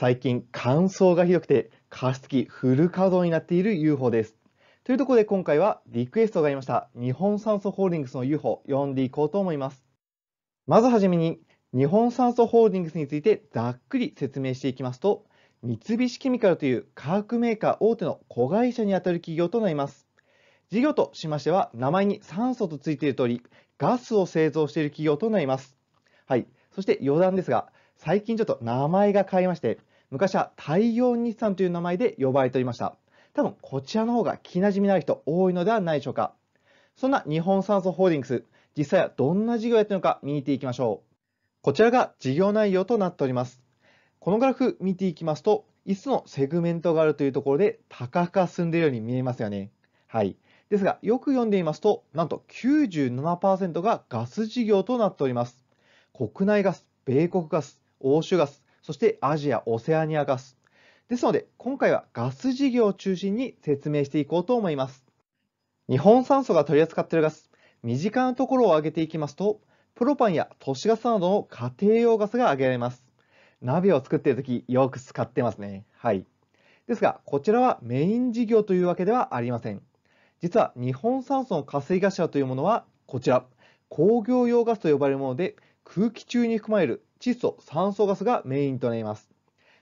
最近乾燥がひどくて加湿器フル稼働になっている UFO です。というところで今回はリクエストがありました日本酸素ホールディングスの UFO 読んでいこうと思います。まずはじめに日本酸素ホールディングスについてざっくり説明していきますと三菱ケミカルという化学メーカー大手の子会社にあたる企業となります。事業としましては名前に酸素と付いている通りガスを製造している企業となります。はい、そして余談ですが最近ちょっと名前が変わりまして昔は太陽日産という名前で呼ばれておりました。多分こちらの方が聞きなじみのある人多いのではないでしょうか。そんな日本産素ホールディングス、実際はどんな事業をやっているのか見ていきましょう。こちらが事業内容となっております。このグラフ見ていきますと、5つのセグメントがあるというところで高く進んでいるように見えますよね。はい。ですが、よく読んでいますと、なんと97%がガス事業となっております。国内ガス、米国ガス、欧州ガス、そしてアジア・オセアニアガス。ですので、今回はガス事業を中心に説明していこうと思います。日本酸素が取り扱っているガス、身近なところを挙げていきますと、プロパンや都市ガスなどの家庭用ガスが挙げられます。鍋を作っているとき、よく使ってますね。はい。ですが、こちらはメイン事業というわけではありません。実は日本酸素の活性化車というものはこちら工業用ガスと呼ばれるもので空気中に含まれる窒素、酸素ガスがメインとなります。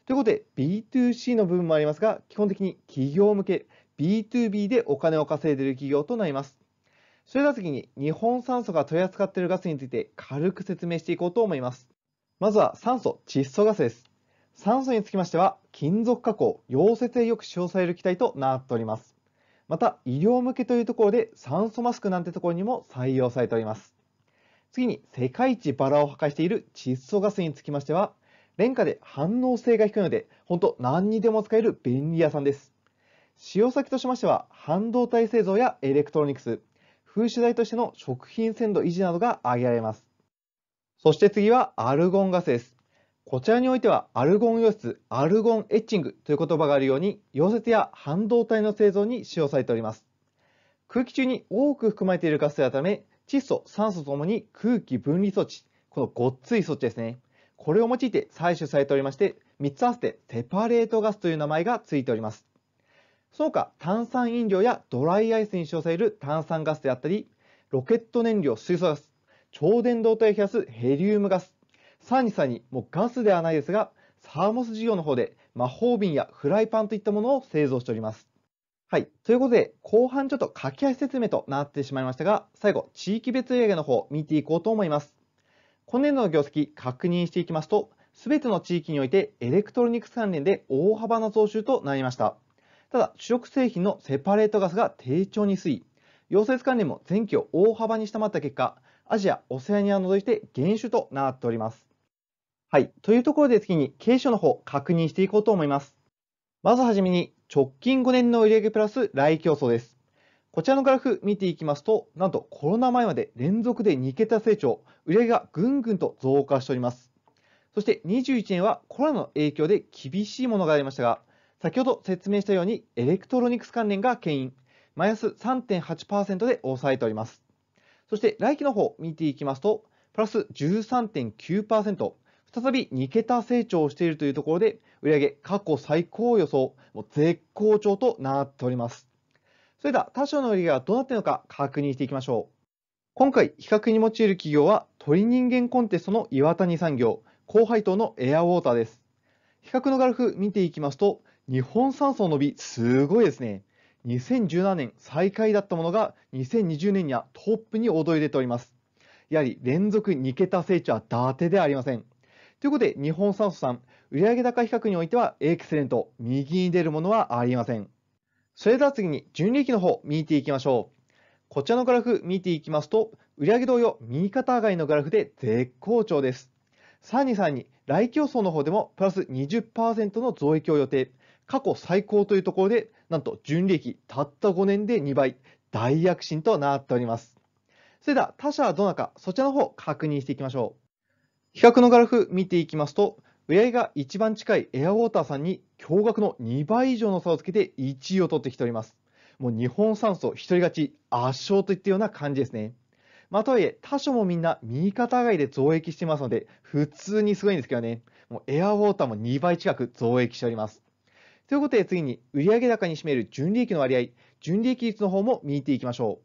ということで B2C の部分もありますが、基本的に企業向け B2B でお金を稼いでいる企業となります。それでは次に日本酸素が取り扱っているガスについて軽く説明していこうと思います。まずは酸素、窒素ガスです。酸素につきましては、金属加工、溶接でよく使用される機体となっております。また、医療向けというところで酸素マスクなんてところにも採用されております。次に世界一バラを破壊している窒素ガスにつきましては廉価で反応性が低いので本当何にでも使える便利屋さんです使用先としましては半導体製造やエレクトロニクス風刺材としての食品鮮度維持などが挙げられますそして次はアルゴンガスですこちらにおいてはアルゴン溶接アルゴンエッチングという言葉があるように溶接や半導体の製造に使用されております空気中に多く含まれているガスやため窒素、酸素ともに空気分離装置、このごっつい装置ですね。これを用いて採取されておりまして、3つ合わせてセパレートガスという名前がついております。その他、炭酸飲料やドライアイスに使用される炭酸ガスであったり、ロケット燃料水素ガス、超電導体を冷やすヘリウムガス、さらにさらに、もうガスではないですが、サーモス事業の方で魔法瓶やフライパンといったものを製造しております。はい。ということで、後半ちょっと書き足説明となってしまいましたが、最後、地域別売上の方、見ていこうと思います。今年度の業績、確認していきますと、すべての地域においてエレクトロニクス関連で大幅な増収となりました。ただ、主力製品のセパレートガスが低調に推移、溶接関連も前期を大幅に下回った結果、アジア、オセアニアを除いて減収となっております。はい。というところで次に、経営の方、確認していこうと思います。まずはじめに、直近5年の売上プラス来競争です。こちらのグラフ見ていきますと、なんとコロナ前まで連続で2桁成長、売上がぐんぐんと増加しております。そして21年はコロナの影響で厳しいものがありましたが、先ほど説明したようにエレクトロニクス関連が牽引、マイナス3.8%で抑えております。そして来期の方見ていきますと、プラス13.9%、再び2桁成長しているというところで、売上過去最高予想、もう絶好調となっております。それでは他社の売上がどうなっているのか確認していきましょう。今回、比較に用いる企業は、鳥人間コンテストの岩谷産業、後輩等のエアウォーターです。比較のグラフ見ていきますと、日本産素の伸び、すごいですね。2017年最下位だったものが、2020年にはトップに躍り出ております。やはり連続2桁成長は伊達ではありません。ということで、日本産素さん、売上高比較においてはエクセレント、右に出るものはありません。それでは次に純利益の方見ていきましょう。こちらのグラフ見ていきますと、売上同様右肩上がりのグラフで絶好調です。さらにさらに、来期予想の方でもプラス20%の増益を予定。過去最高というところで、なんと純利益たった5年で2倍、大躍進となっております。それでは他社はどなのか、そちらの方確認していきましょう。比較のグラフ見ていきますと、ウェアイが一番近いエアウォーターさんに驚愕の2倍以上の差をつけて1位を取ってきております。もう日本酸素一人勝ち圧勝といったような感じですね。まあ、とはいえ、他所もみんな右肩上がりで増益してますので、普通にすごいんですけどね、もうエアウォーターも2倍近く増益しております。ということで次に、売上高に占める純利益の割合、純利益率の方も見ていきましょう。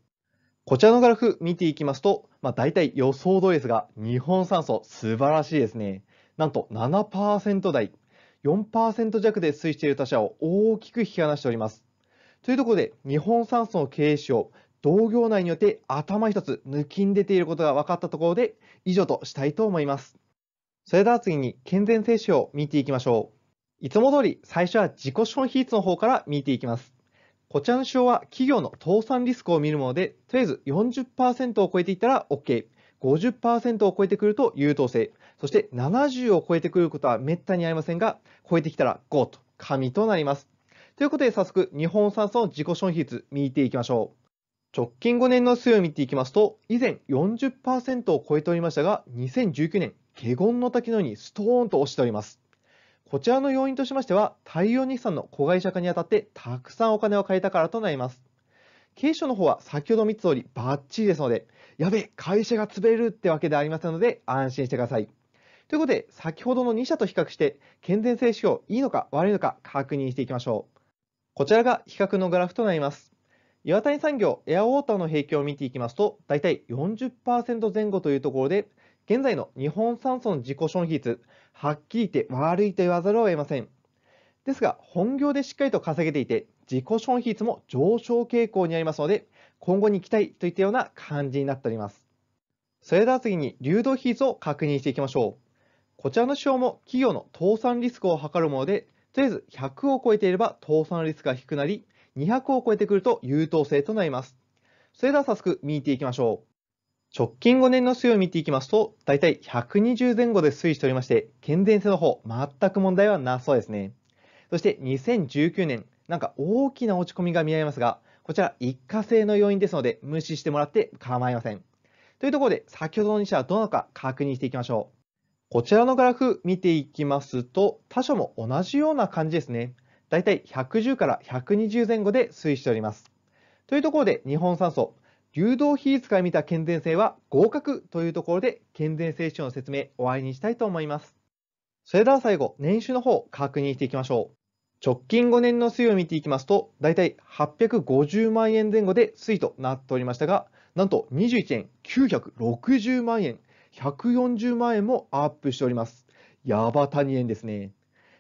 こちらのグラフ見ていきますと、まあ、大体予想通りですが、日本酸素素晴らしいですね。なんと7%台、4%弱で推移している他社を大きく引き離しております。というところで、日本産素の経営標、同業内によって頭一つ抜きん出ていることが分かったところで、以上としたいと思います。それでは次に健全性子を見ていきましょう。いつも通り最初は自己資本比率の方から見ていきます。こちらの指標は企業の倒産リスクを見るもので、とりあえず40%を超えていったら OK。50%を超えてくると優等生。そして70を超えてくることはめったにありませんが、超えてきたら5と神となります。ということで早速、日本産素の自己消費率見ていきましょう。直近5年の推移を見ていきますと、以前40%を超えておりましたが、2019年、華厳の滝のようにストーンと落ちております。こちらの要因としましては、太陽日産の子会社化にあたってたくさんお金を買えたからとなります。経書の方は先ほど見つ通りバッチリですので、やべ、え、会社が潰れるってわけではありませんので、安心してください。ということで、先ほどの2社と比較して、健全性指標、いいのか悪いのか確認していきましょう。こちらが比較のグラフとなります。岩谷産業、エアウォーターの平均を見ていきますと、大体40%前後というところで、現在の日本産素の自己消費率、はっきり言って悪いと言わざるを得ません。ですが、本業でしっかりと稼げていて、自己消費率も上昇傾向にありますので、今後に期待といったような感じになっております。それでは次に流動比率を確認していきましょう。こちらの指標も企業の倒産リスクを測るもので、とりあえず100を超えていれば倒産リスクが低くなり、200を超えてくると優等生となります。それでは早速見ていきましょう。直近5年の推移を見ていきますと、だいたい120前後で推移しておりまして、健全性の方、全く問題はなそうですね。そして2019年、なんか大きな落ち込みが見られますが、こちら一過性の要因ですので、無視してもらって構いません。というところで、先ほどの2社はどうなのか確認していきましょう。こちらのグラフ見ていきますと、他所も同じような感じですね。だいたい110から120前後で推移しております。というところで、日本酸素、流動比率から見た健全性は合格というところで、健全性指標の説明終わりにしたいと思います。それでは最後、年収の方確認していきましょう。直近5年の推移を見ていきますと、だいたい850万円前後で推移となっておりましたが、なんと21円960万円、140万円もアップしております。ヤバ谷円ですね。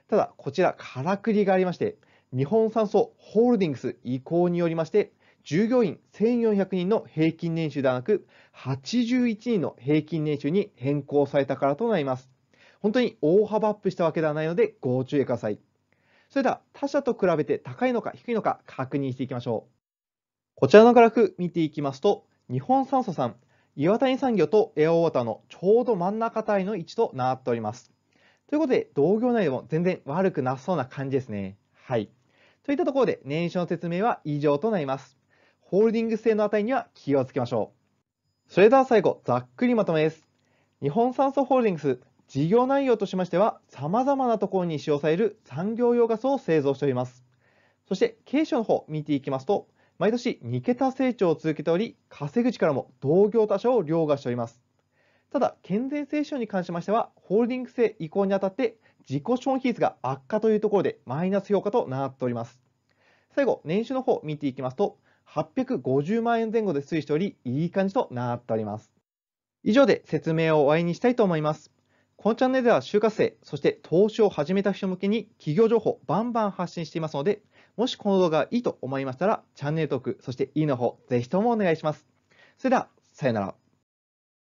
ただ、こちら、からくりがありまして、日本産素ホールディングス移行によりまして、従業員1400人の平均年収ではなく、81人の平均年収に変更されたからとなります。本当に大幅アップしたわけではないので、ご注意ください。それでは、他社と比べて高いのか低いのか確認していきましょう。こちらのグラフ見ていきますと、日本酸素さん、岩谷産業とエアオーターのちょうど真ん中帯の位置となっております。ということで、同業内でも全然悪くなさそうな感じですね。はい。といったところで、年初の説明は以上となります。ホールディングス性の値には気をつけましょう。それでは最後、ざっくりまとめです。日本酸素ホールディングス、事業内容としましては、様々なところに使用される産業用ガスを製造しております。そして、経営者の方、見ていきますと、毎年2桁成長を続けており、稼ぐ力も同業他社を凌駕しております。ただ、健全成長に関しましては、ホールディングスへ移行にあたって、自己消費率が悪化というところでマイナス評価となっております。最後、年収の方を見ていきますと、850万円前後で推移しており、いい感じとなっております。以上で説明を終わりにしたいと思います。このチャンネルでは就活生、そして投資を始めた人向けに企業情報バンバン発信していますので、もしこの動画がいいと思いましたら、チャンネル登録、そしていいの方、ぜひともお願いします。それでは、さよなら。